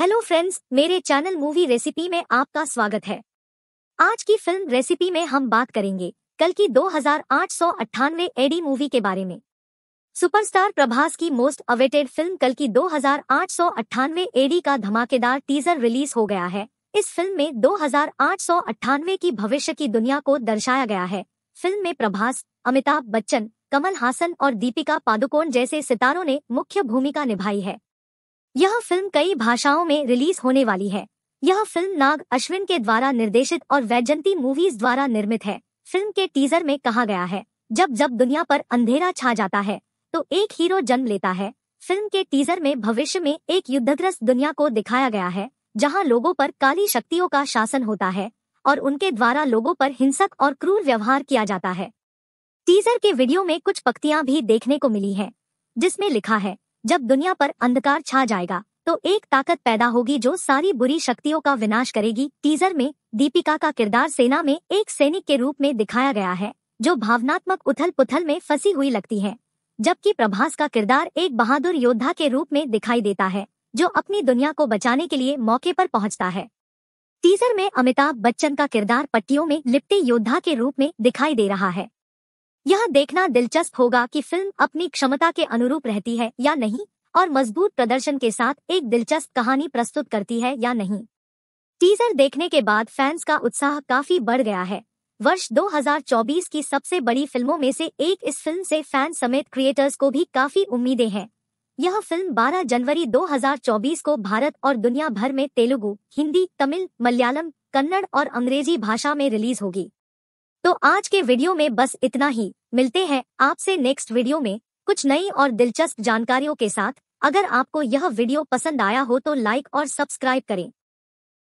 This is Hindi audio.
हेलो फ्रेंड्स मेरे चैनल मूवी रेसिपी में आपका स्वागत है आज की फिल्म रेसिपी में हम बात करेंगे कल की दो हजार एडी मूवी के बारे में सुपरस्टार प्रभास की मोस्ट अवेटेड फिल्म कल की दो हजार एडी का धमाकेदार टीजर रिलीज हो गया है इस फिल्म में दो हजार की भविष्य की दुनिया को दर्शाया गया है फिल्म में प्रभास अमिताभ बच्चन कमल हासन और दीपिका पादुकोण जैसे सितारों ने मुख्य भूमिका निभाई है यह फिल्म कई भाषाओं में रिलीज होने वाली है यह फिल्म नाग अश्विन के द्वारा निर्देशित और वैजंती मूवीज द्वारा निर्मित है फिल्म के टीजर में कहा गया है जब जब दुनिया पर अंधेरा छा जाता है तो एक हीरो जन्म लेता है फिल्म के टीजर में भविष्य में एक युद्धग्रस्त दुनिया को दिखाया गया है जहां लोगों पर काली शक्तियों का शासन होता है और उनके द्वारा लोगों पर हिंसक और क्रूर व्यवहार किया जाता है टीजर के वीडियो में कुछ पक्तियां भी देखने को मिली हैं, जिसमें लिखा है जब दुनिया पर अंधकार छा जाएगा तो एक ताकत पैदा होगी जो सारी बुरी शक्तियों का विनाश करेगी टीजर में दीपिका का किरदार सेना में एक सैनिक के रूप में दिखाया गया है जो भावनात्मक उथल पुथल में फंसी हुई लगती है जबकि प्रभास का किरदार एक बहादुर योद्धा के रूप में दिखाई देता है जो अपनी दुनिया को बचाने के लिए मौके पर पहुंचता है टीजर में अमिताभ बच्चन का किरदार पट्टियों में लिपटे योद्धा के रूप में दिखाई दे रहा है यह देखना दिलचस्प होगा कि फिल्म अपनी क्षमता के अनुरूप रहती है या नहीं और मजबूत प्रदर्शन के साथ एक दिलचस्प कहानी प्रस्तुत करती है या नहीं टीजर देखने के बाद फैंस का उत्साह काफी बढ़ गया है वर्ष 2024 की सबसे बड़ी फिल्मों में से एक इस फिल्म से फैन समेत क्रिएटर्स को भी काफी उम्मीदें हैं यह फिल्म 12 जनवरी 2024 को भारत और दुनिया भर में तेलुगु हिंदी तमिल मलयालम कन्नड़ और अंग्रेजी भाषा में रिलीज होगी तो आज के वीडियो में बस इतना ही मिलते हैं आपसे नेक्स्ट वीडियो में कुछ नई और दिलचस्प जानकारियों के साथ अगर आपको यह वीडियो पसंद आया हो तो लाइक और सब्सक्राइब करें